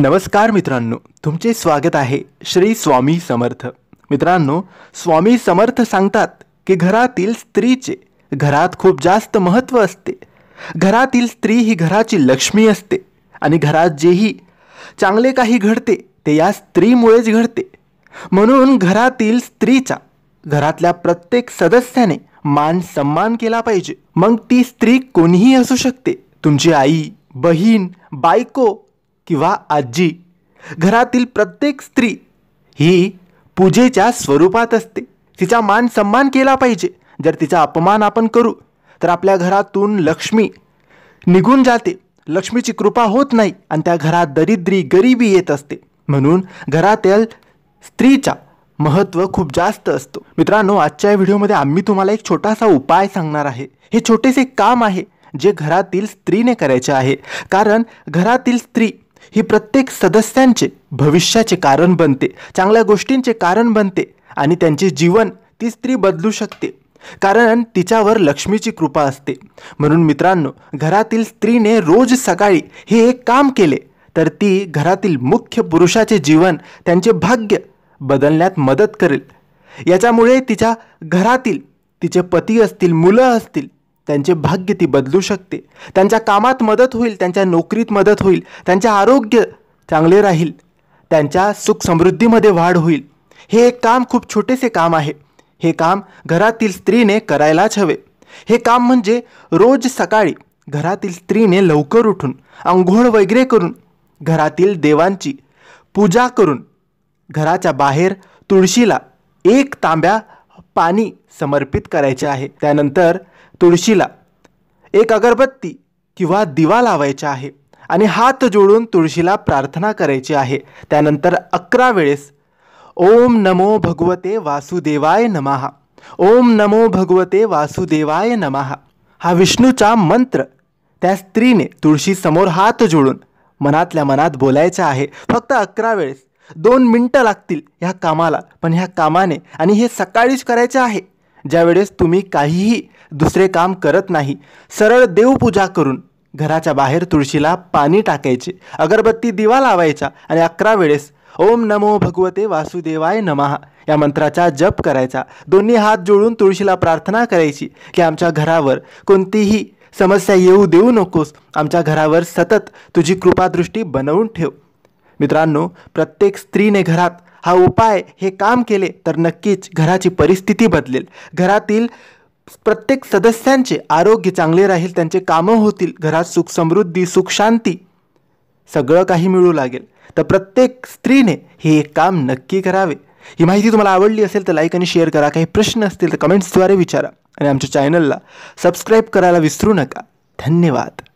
नमस्कार मित्रांनो तुमचे स्वागत आहे श्री स्वामी समर्थ मित्रांनो स्वामी समर्थ सांगतात की घरातील स्त्रीचे घरात खूप जास्त महत्त्व असते घरातील स्त्री ही घराची लक्ष्मी असते आणि घरात जेही चांगले काही घडते ते या स्त्रीमुळेच घडते म्हणून घरातील स्त्रीचा घरातल्या प्रत्येक सदस्याने मान सन्मान केला पाहिजे मग ती स्त्री कोणीही असू शकते तुमची आई बहीण बायको किंवा आजी घरातील प्रत्येक स्त्री ही पूजेच्या स्वरूपात असते तिचा मान सन्मान केला पाहिजे जर तिचा अपमान आपण करू तर आपल्या घरातून लक्ष्मी निघून जाते लक्ष्मीची कृपा होत नाही आणि त्या घरात दरिद्री गरिबी येत असते म्हणून घरातील स्त्रीचा महत्त्व खूप जास्त असतो मित्रांनो आजच्या व्हिडिओमध्ये आम्ही तुम्हाला एक छोटासा उपाय सांगणार आहे हे छोटेसे काम आहे जे घरातील स्त्रीने करायचे आहे कारण घरातील स्त्री ही प्रत्येक सदस्यांचे भविष्याचे कारण बनते चांगल्या गोष्टींचे कारण बनते आणि त्यांचे जीवन ती स्त्री बदलू शकते कारण तिच्यावर लक्ष्मीची कृपा असते म्हणून मित्रांनो घरातील स्त्रीने रोज सकाळी हे एक काम केले तर ती घरातील मुख्य पुरुषाचे जीवन त्यांचे भाग्य बदलण्यात मदत करेल याच्यामुळे तिच्या घरातील तिचे पती असतील मुलं असतील त्यांचे भाग्य ती बदलू शकते त्यांच्या कामात मदत होईल त्यांच्या नोकरीत मदत होईल त्यांचे आरोग्य चांगले राहील त्यांच्या सुख समृद्धीमध्ये वाढ होईल हे एक काम खूप छोटेसे काम आहे हे काम घरातील स्त्रीने करायलाच हवे हे काम म्हणजे रोज सकाळी घरातील स्त्रीने लवकर उठून आंघोळ वगैरे करून घरातील देवांची पूजा करून घराच्या बाहेर तुळशीला एक तांब्या पाणी समर्पित करायचे आहे त्यानंतर तुळशीला एक अगरबत्ती किंवा दिवा लावायचा आहे आणि हात जोडून तुळशीला प्रार्थना करायची आहे त्यानंतर अकरा वेळेस ओम नमो भगवते वासुदेवाय नमहा ओम नमो भगवते वासुदेवाय नमहा हा विष्णूचा मंत्र त्या स्त्रीने तुळशीसमोर हात जोडून मनातल्या मनात बोलायचा आहे फक्त अकरा वेळेस दोन मिनटं लागतील ह्या कामाला पण ह्या कामाने आणि हे सकाळीच करायचं आहे ज्यावेळेस तुम्ही काहीही दुसरे काम करत नाही सरळ देवपूजा करून घराच्या बाहेर तुळशीला पाणी टाकायचे अगरबत्ती दिवा लावायचा आणि अकरा वेळेस ओम नमो भगवते वासुदेवाय नमः या मंत्राचा जप करायचा दोन्ही हात जोडून तुळशीला प्रार्थना करायची की आमच्या घरावर कोणतीही समस्या येऊ देऊ नकोस आमच्या घरावर सतत तुझी कृपादृष्टी बनवून ठेव मित्रांनो प्रत्येक स्त्रीने घरात हा उपाय हे काम केले तर नक्कीच घराची परिस्थिती बदलेल घरातील प्रत्येक सदस्यांचे आरोग्य चांगले राहील त्यांचे कामं होतील घरात सुख समृद्धी सुख शांती सगळं काही मिळू लागेल तर प्रत्येक स्त्रीने हे एक काम नक्की करावे ही माहिती तुम्हाला आवडली असेल तर लाईक आणि शेअर करा काही प्रश्न असतील तर कमेंट्सद्वारे विचारा आणि आमच्या चॅनलला सबस्क्राईब करायला विसरू नका धन्यवाद